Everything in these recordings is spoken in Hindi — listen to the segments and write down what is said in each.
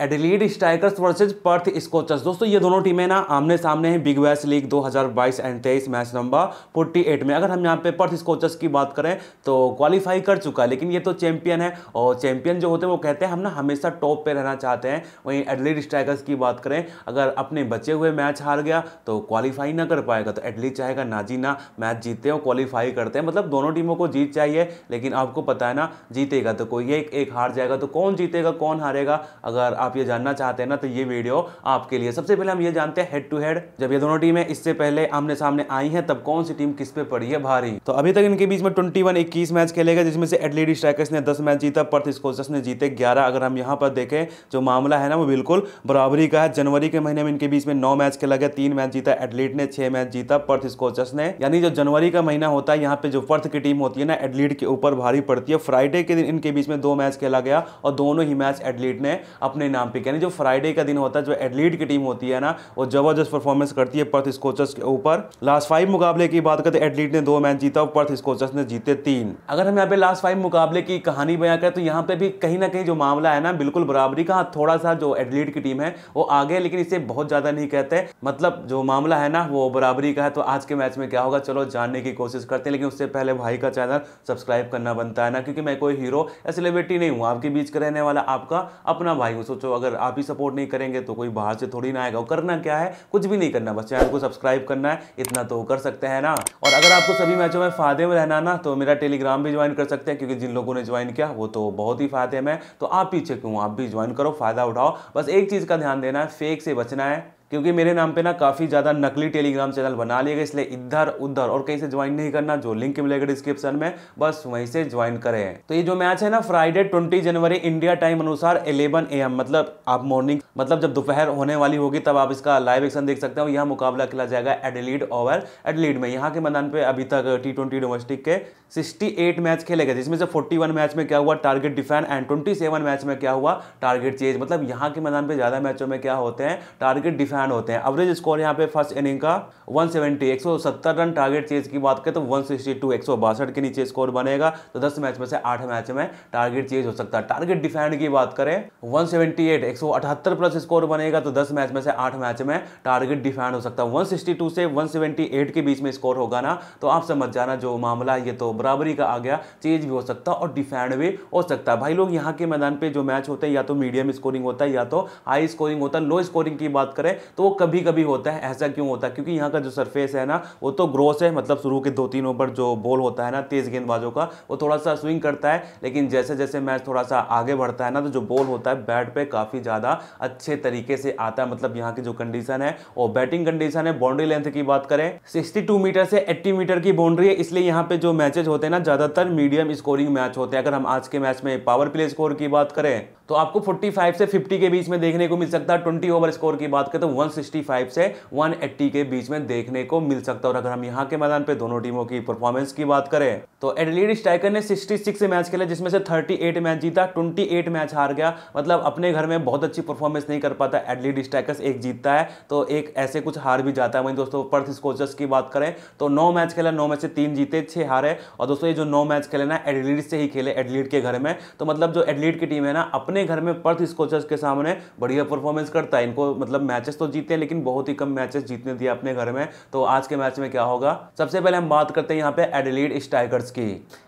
एडिलीड स्ट्राइकर्स वर्सेज पर्थ स्कोचर्स दोस्तों ये दोनों टीमें ना आमने सामने हैं Big Bash League 2022 and 23 match number 48 में अगर हम यहाँ पे पर्थ स्कोचर्स की बात करें तो क्वालिफाई कर चुका है लेकिन ये तो चैंपियन है और चैंपियन जो होते हैं वो कहते हैं हम ना हमेशा टॉप पे रहना चाहते हैं वहीं एडलीड स्ट्राइकर्स की बात करें अगर अपने बचे हुए मैच हार गया तो क्वालिफाई ना कर पाएगा तो एडलीड चाहेगा ना जी ना मैच जीतते और क्वालिफाई करते हैं मतलब दोनों टीमों को जीत चाहिए लेकिन आपको पता है ना जीतेगा तो कोई एक एक हार जाएगा तो कौन जीतेगा कौन हारेगा अगर आप आप ये जानना चाहते हैं ना तो ये वीडियो आपके लिए सबसे पहले हम ये जानते हैं हेड टू हेड जब ये दोनों टीमें इससे पहले आमने सामने आई हैं तब कौन सी टीम किस पे पड़ी है भारी तो अभी तक इनके बीच में ट्वेंटी वन इक्कीस मैच खेले गए जिसमें से एडलेडी स्ट्राइकर्स ने दस मैच जीता पर्थ स्कोचर्स ने जीते ग्यारह अगर हम यहाँ पर देखें जो मामला है ना वो बिल्कुल बराबरी का है जनवरी के महीने में इनके बीच में नौ मैच खेला गया तीन मैच जीता एडलीट ने छह मैच जीता पर्थ स्कोचर्स ने यानी जो जनवरी का महीना होता है यहाँ पे जो पर्थ की टीम होती है ना एडलीट के ऊपर भारी पड़ती है फ्राइडे के दिन इनके बीच में दो मैच खेला गया और दोनों ही मैच एडलीट ने अपने नाम पे यानी जो फ्राइडे का दिन होता है जो एडलीड की टीम होती है ना वो जबरदस्त परफॉर्मेंस करती है पर्थ स्कोचर्स के ऊपर लास्ट फाइव मुकाबले की बात करते तो एडलीड ने दो मैच जीता और पर्थ स्कोचर्स ने जीते तीन अगर हम यहाँ पे लास्ट फाइव मुकाबले की कहानी बयां करें तो यहाँ पे भी कहीं ना कहीं जो मामला है ना बिल्कुल बराबरी का हाँ, थोड़ा सा जो एडलीड की टीम है वो आगे लेकिन इसे बहुत ज़्यादा नहीं कहते मतलब जो मामला है ना वो बराबरी का है तो आज के मैच में क्या होगा चलो जानने की कोशिश करते हैं लेकिन उससे पहले भाई का चैनल सब्सक्राइब करना बनता है ना क्योंकि मैं कोई हीरो या सेलिब्रिटी नहीं हूँ आपके बीच का रहने वाला आपका अपना भाई हूँ सोचो हो तो अगर आप ही सपोर्ट नहीं करेंगे तो कोई बाहर से थोड़ी ना आएगा और करना क्या है कुछ भी नहीं करना बस चैनल को सब्सक्राइब करना है इतना तो कर सकते हैं ना और अगर आपको सभी मैचों में फायदे में रहना ना तो मेरा टेलीग्राम भी ज्वाइन कर सकते हैं क्योंकि जिन लोगों ने ज्वाइन किया वो तो बहुत ही फायदे में तो आप पीछे क्यों आप भी ज्वाइन करो फायदा उठाओ बस एक चीज़ का ध्यान देना है फेक से बचना है क्योंकि मेरे नाम पे ना काफ़ी ज़्यादा नकली टेलीग्राम चैनल बना लिए गए इसलिए इधर उधर और कहीं से ज्वाइन नहीं करना जो लिंक मिलेगा डिस्क्रिप्शन में बस वहीं से ज्वाइन करें तो ये जो मैच है ना फ्राइडे ट्वेंटी जनवरी इंडिया टाइम अनुसार इलेवन एम मतलब आप मॉर्निंग मतलब जब दोपहर होने वाली होगी तब आप इसका लाइव एक्शन देख सकते हो यहाँ मुकाबला खेला जाएगा एडलीड ओवर एडलीड में यहाँ के मैदान पर अभी तक टी ट्वेंटी डोमेस्टिक के सिक्सटी एट मैच खेले गए जिसमें से फोर्टी वन मैच में क्या हुआ target defend and twenty seven match में क्या हुआ टारगेट चेज मतलब यहाँ के मैदान पर ज़्यादा मैचों में क्या होते हैं टारगेट डिफेंड हैंड होते हैं एवरेज स्कोर यहाँ पे फर्स्ट इनिंग का 170 170 रन टारगेट चेज की बात करें तो 162 162 के नीचे स्कोर बनेगा तो 10 मैच में से 8 मैच में टारगेट चेज हो सकता है टारगेट डिफेंड की बात करें 178 178 प्लस स्कोर बनेगा तो 10 मैच में से 8 मैच में टारगेट डिफेंड हो सकता है 162 से 178 के बीच में स्कोर होगा ना तो आप समझ जाना जो मामला ये तो बराबरी का आ गया चेज भी हो सकता है और डिफेंड भी हो सकता है भाई लोग यहाँ के मैदान पर जो मैच होते हैं या तो मीडियम स्कोरिंग होता है या तो हाई स्कोरिंग होता है लो स्कोरिंग की बात करें तो वो कभी कभी होता है ऐसा क्यों होता है क्योंकि यहाँ का जो सरफेस है ना वो तो ग्रोस है मतलब शुरू के दो तीन ओवर जो बॉल होता है ना तेज़ गेंदबाजों का वो थोड़ा सा स्विंग करता है लेकिन जैसे जैसे मैच थोड़ा सा आगे बढ़ता है ना तो जो बॉल होता है बैट पर काफ़ी ज़्यादा अच्छे तरीके से आता है मतलब यहाँ की जो कंडीशन है वो बैटिंग कंडीशन है बाउंड्री लेंथ की बात करें सिक्सटी मीटर से एट्टी मीटर की बाउंड्री है इसलिए यहाँ पर जो मैचेज होते हैं ना ज़्यादातर मीडियम स्कोरिंग मैच होते हैं अगर हम आज के मैच में पावर प्ले स्कोर की बात करें तो आपको 45 से 50 के बीच में देखने को मिल सकता है 20 ओवर स्कोर की बात करें तो 165 से 180 के बीच में देखने को मिल सकता है और अगर हम यहाँ के मैदान पे दोनों टीमों की परफॉर्मेंस की बात करें तो एडलीड स्ट्राइकर ने 66 मैच खेले जिसमें से 38 मैच जीता 28 मैच हार गया मतलब अपने घर में बहुत अच्छी परफॉर्मेंस नहीं कर पाता एडलीड स्ट्राइकर्स एक जीतता है तो एक ऐसे कुछ हार भी जाता है वहीं दोस्तों पर्थ स्कोचर्स की बात करें तो नौ मैच खेला नौ मैच से तीन जीते छः हारे और दोस्तों ये जो नौ मैच खेले ना एडलीड से ही खेले एडलीड के घर में तो मतलब जो एडलीड की टीम है ना अपने अपने घर में पर्थ स्कोचर्स के सामने बढ़िया परफॉर्मेंस करता है इनको मतलब मैचेस तो जीते हैं लेकिन बहुत ही कम मैचेस जीतने दिए अपने घर में तो आज के मैच में क्या होगा सबसे पहले हम बात करते हैं यहाँ पे एडिलीड स्टाइगर्स की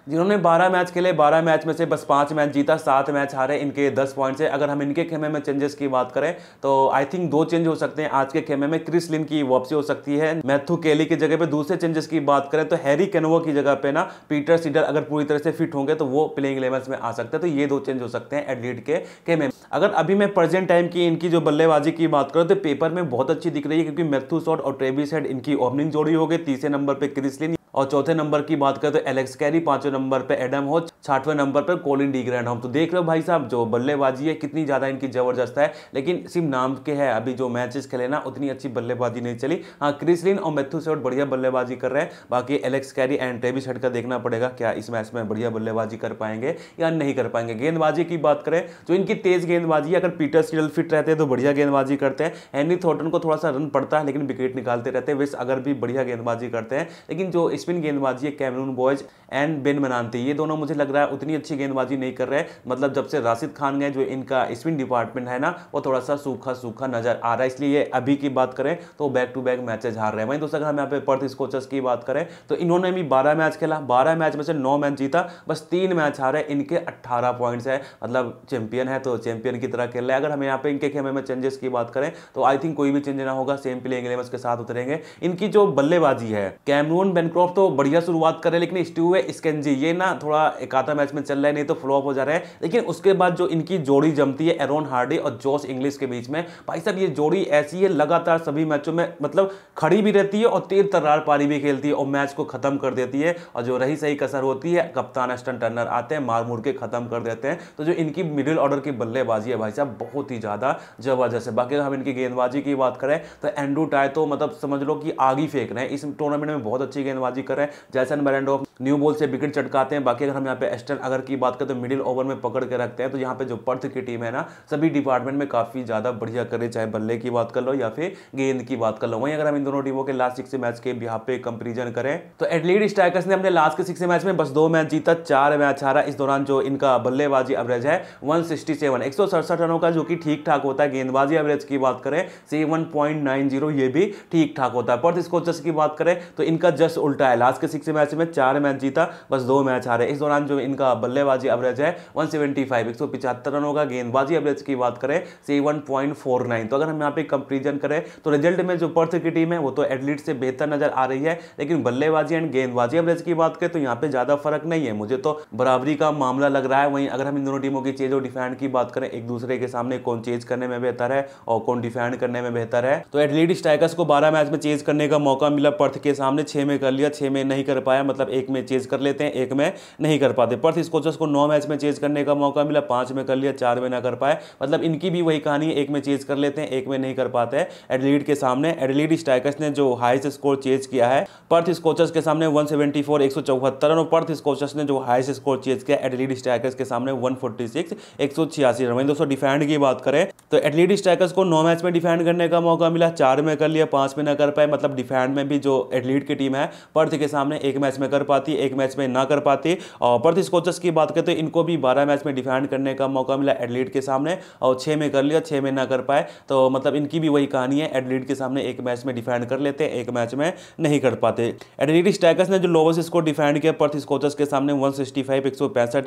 जिन्होंने 12 मैच खेले 12 मैच में से बस पांच मैच जीता सात मैच हारे इनके 10 पॉइंट है अगर हम इनके खेमे में चेंजेस की बात करें तो आई थिंक दो चेंज हो सकते हैं आज के खेमे में क्रिस लिन की वापसी हो सकती है मैथ्यू केली की जगह पे दूसरे चेंजेस की बात करें तो हैरी कैनोवा की जगह पे ना पीटर सीडर अगर पूरी तरह से फिट होंगे तो वो प्लेइंग इलेवन में आ सकते हैं तो ये दो चेंज हो सकते हैं एडलीड के कि मैं अगर अभी मैं प्रेजेंट टाइम की इनकी जो बल्लेबाजी की बात करूँ तो पेपर में बहुत अच्छी दिख रही है क्योंकि मैथ्यू शॉट और ट्रेविस हेड इनकी ओपनिंग जोड़ी हो गई तीसरे नंबर पर क्रिसलिन और चौथे नंबर की बात करें तो एलेक्स कैरी पांचवें नंबर पे एडम हो छठवें नंबर पे कोलिन डी ग्रैंड होम तो देख लो भाई साहब जो बल्लेबाजी है कितनी ज़्यादा इनकी ज़बरदस्त है लेकिन सिर्फ नाम के है अभी जो मैचेस खेले ना उतनी अच्छी बल्लेबाजी नहीं चली हाँ क्रिसलिन और मैथ्यू सेट बढ़िया बल्लेबाजी कर रहे हैं बाकी एलेक्स कैरी एंड टेबी शर्ट का देखना पड़ेगा क्या इस मैच में बढ़िया बल्लेबाजी कर पाएंगे या नहीं कर पाएंगे गेंदबाजी की बात करें तो इनकी तेज़ गेंदबाजी अगर पीटर सीडल फिट रहते हैं तो बढ़िया गेंदबाजी करते हैं एनी थॉटन को थोड़ा सा रन पड़ता है लेकिन विकेट निकालते रहते हैं वेस्ट अगर भी बढ़िया गेंदबाजी करते हैं लेकिन जो स्पिन गेंदबाजी है Cameron Boyce and Ben Manenti ये दोनों मुझे लग रहा है उतनी अच्छी गेंदबाजी नहीं कर रहे मतलब जब से राशिद खान गए जो इनका स्पिन डिपार्टमेंट है ना वो थोड़ा सा सूखा सूखा नजर आ रहा है इसलिए ये अभी की बात करें तो बैक टू बैक मैचेज हार रहे हैं वहीं दूसरा हम यहाँ पे पर्थ स्कोचर्स की बात करें तो इन्होंने भी बारह मैच खेला बारह मैच में से नौ मैच जीता बस तीन मैच हारे इनके अट्ठारह पॉइंट्स है मतलब चैंपियन है तो चैंपियन की तरह खेल रहे अगर हम यहाँ पे इनके खेमे में चेंजेस की बात करें तो आई थिंक कोई भी चेंज ना होगा सेम प्लेइंग एलेवन के साथ उतरेंगे इनकी जो बल्लेबाजी है कैमरून बेनक्रॉफ फ्लॉप तो बढ़िया शुरुआत कर रहे हैं लेकिन स्टू है स्केंजी ये ना थोड़ा आधा मैच में चल रहा है नहीं तो फ्लॉप हो जा रहे हैं लेकिन उसके बाद जो इनकी जोड़ी जमती है एरोन हार्डी और जोश इंग्लिश के बीच में भाई साहब ये जोड़ी ऐसी है लगातार सभी मैचों में मतलब खड़ी भी रहती है और तेज तर्रार पारी भी खेलती है और मैच को खत्म कर देती है और जो रही सही कसर होती है कप्तान एस्टन टर्नर आते हैं मार मुड़ के खत्म कर देते हैं तो जो इनकी मिडिल ऑर्डर की बल्लेबाजी है भाई साहब बहुत ही ज़्यादा जबरदस्त है बाकी हम इनकी गेंदबाजी की बात करें तो एंड्रू टाय तो मतलब समझ लो कि आग ही फेंक रहे हैं इस टूर्नामेंट में बहुत अच्छी गेंदबाजी जिक्र है जैसन मरेंडो न्यू बॉल से विकेट चटकाते हैं बाकी अगर हम यहाँ पे एस्टन अगर की बात करें तो मिडिल ओवर में पकड़ के रखते हैं तो यहाँ पे जो पर्थ की टीम है ना सभी डिपार्टमेंट में काफ़ी ज़्यादा बढ़िया कर करे चाहे बल्ले की बात कर लो या फिर गेंद की बात कर लो वहीं अगर हम इन दोनों टीमों के लास्ट सिक्स मैच के यहाँ पे कंपेरिजन करें तो एटलीट स्ट्राइकर्स ने अपने लास्ट के सिक्स मैच में बस दो मैच जीता चार मैच हारा इस दौरान जो इनका बल्लेबाजी एवरेज है वन सिक्सटी सेवन एक सौ सड़सठ रनों का जो कि ठीक ठाक होता है गेंदबाजी एवरेज की बात करें सेवन पॉइंट नाइन जीरो ये भी ठीक ठाक होता है पर्थ स्कोचर्स की बात करें तो इनका जस्ट उल्टा है लास्ट के सिक्स मैच में चार मैच जीता बस दो मैच हारे इस दौरान जो इनका बल्लेबाजी एवरेज है वन सेवेंटी फाइव एक सौ पिछहत्तर रनों का गेंदबाजी एवरेज की बात करें सेवन पॉइंट फोर नाइन तो अगर हम यहाँ पे कंपेरिजन करें तो रिजल्ट में जो पर्थ की टीम है वो तो एडलीट से बेहतर नजर आ रही है लेकिन बल्लेबाजी एंड गेंदबाजी एवरेज की बात करें तो यहाँ पे ज़्यादा फर्क नहीं है मुझे तो बराबरी का मामला लग रहा है वहीं अगर हम इन दोनों टीमों की चेज और डिफेंड की बात करें एक दूसरे के सामने कौन चेज करने में बेहतर है और कौन डिफेंड करने में बेहतर है तो एडलीट स्ट्राइकर्स को बारह मैच में चेज करने का मौका मिला पर्थ के सामने छह में कर लिया छः में नहीं कर पाया मतलब एक में चेंज कर लेते हैं एक में नहीं कर पाते पर्थ स्कोचर्स को नौ मैच में चेंज करने का मौका मिला पाँच में कर लिया चार में ना कर पाए मतलब इनकी भी वही कहानी है एक में चेंज कर लेते हैं एक में नहीं कर पाते एडलीड के सामने एडलीड स्ट्राइकर्स ने जो हाइस्ट स्कोर चेंज किया है पर्थ स्कोचर्स के सामने वन सेवेंटी फोर एक सौ चौहत्तर और पर्थ स्कोचर्स ने जो हाइस्ट स्कोर चेंज किया एडलीड स्ट्राइकर्स के सामने वन फोर्टी सिक्स एक सौ छियासी रन दोस्तों डिफेंड की बात करें तो एडलीड स्ट्राइकर्स को नौ मैच में डिफेंड करने का मौका मिला चार में कर लिया पाँच में ना कर पाए मतलब डिफेंड में भी जो एडलीड की टीम है पर पर्थ के सामने एक मैच में कर पाती एक मैच में ना कर पाती और पर्थ स्कोचर्स की बात करते तो इनको भी बारह मैच में डिफेंड करने का मौका मिला एडलीड के सामने और छः में कर लिया छः में ना कर पाए तो मतलब इनकी भी वही कहानी है एडलीड के सामने एक मैच में डिफेंड कर लेते हैं एक मैच में नहीं कर पाते एडलीड स्ट्राइकर्स ने जो लोवेस्ट स्कोर डिफेंड किया पर्थ स्कोचर्स के सामने वन सिक्सटी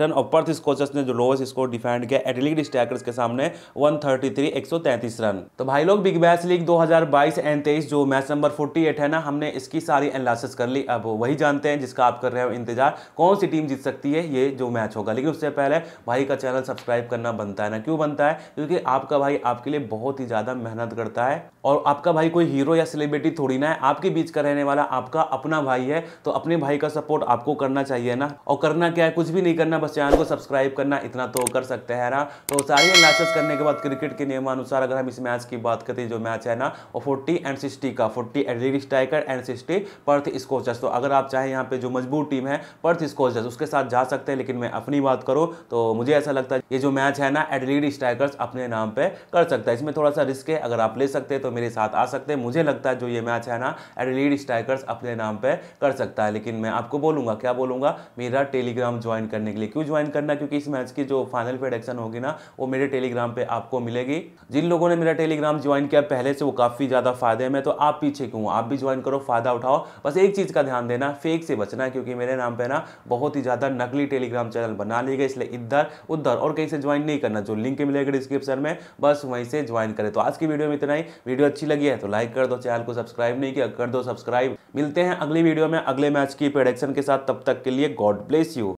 रन और पर्थ स्कोचर्स ने जो लोवेस्ट स्कोर डिफेंड किया एडलीड स्ट्राइकर्स के सामने वन थर्टी रन तो भाई लोग बिग बैश लीग दो हजार बाईस जो मैच नंबर फोर्टी है ना हमने इसकी सारी एनालिसिस कर ली अब वही जानते हैं जिसका आप कर रहे हो इंतजार कौन सी टीम जीत सकती है ये जो मैच होगा लेकिन उससे पहले भाई का चैनल सब्सक्राइब करना बनता है ना क्यों बनता है क्योंकि आपका भाई आपके लिए बहुत ही ज़्यादा मेहनत करता है और आपका भाई कोई हीरो या सेलिब्रिटी थोड़ी ना है आपके बीच का रहने वाला आपका अपना भाई है तो अपने भाई का सपोर्ट आपको करना चाहिए ना और करना क्या है कुछ भी नहीं करना बस चैनल को सब्सक्राइब करना इतना तो कर सकते हैं ना तो सारी एनालिसिस करने के बाद क्रिकेट के नियमानुसार अगर हम इस मैच की बात करते हैं जो मैच है ना वो फोर्टी एंड सिक्सटी का forty and striker and sixty Perth Scorchers दोस्तों अगर आप चाहें यहाँ पे जो मजबूत टीम है पर्थ स्कॉचर्स उसके साथ जा सकते हैं लेकिन मैं अपनी बात करूँ तो मुझे ऐसा लगता है ये जो मैच है ना एडलीड स्ट्राइकर्स अपने नाम पर कर सकता है इसमें थोड़ा सा रिस्क है अगर आप ले सकते हैं तो मेरे साथ आ सकते हैं मुझे लगता है जो ये मैच है ना एडलीड स्ट्राइकर्स अपने नाम पर कर सकता है लेकिन मैं आपको बोलूँगा क्या बोलूँगा मेरा टेलीग्राम ज्वाइन करने के लिए क्यों ज्वाइन करना क्योंकि इस मैच की जो फाइनल प्रोडक्शन होगी ना वो मेरे टेलीग्राम पर आपको मिलेगी जिन लोगों ने मेरा टेलीग्राम ज्वाइन किया पहले से वो काफ़ी ज़्यादा फायदे में तो आप पीछे क्यों आप भी ज्वाइन करो फायदा उठाओ बस एक चीज़ का ध्यान देना फेक से बचना क्योंकि मेरे नाम पे ना बहुत ही ज़्यादा नकली टेलीग्राम चैनल बना लिए गए इसलिए इधर उधर और कहीं से ज्वाइन नहीं करना जो लिंक मिलेगा डिस्क्रिप्शन में बस वहीं से ज्वाइन करें तो आज की वीडियो में इतना ही वीडियो अच्छी लगी है तो लाइक कर दो चैनल को सब्सक्राइब नहीं किया कर दो सब्सक्राइब मिलते हैं अगली वीडियो में अगले मैच की प्रोडक्शन के साथ तब तक के लिए गॉड ब्लेस यू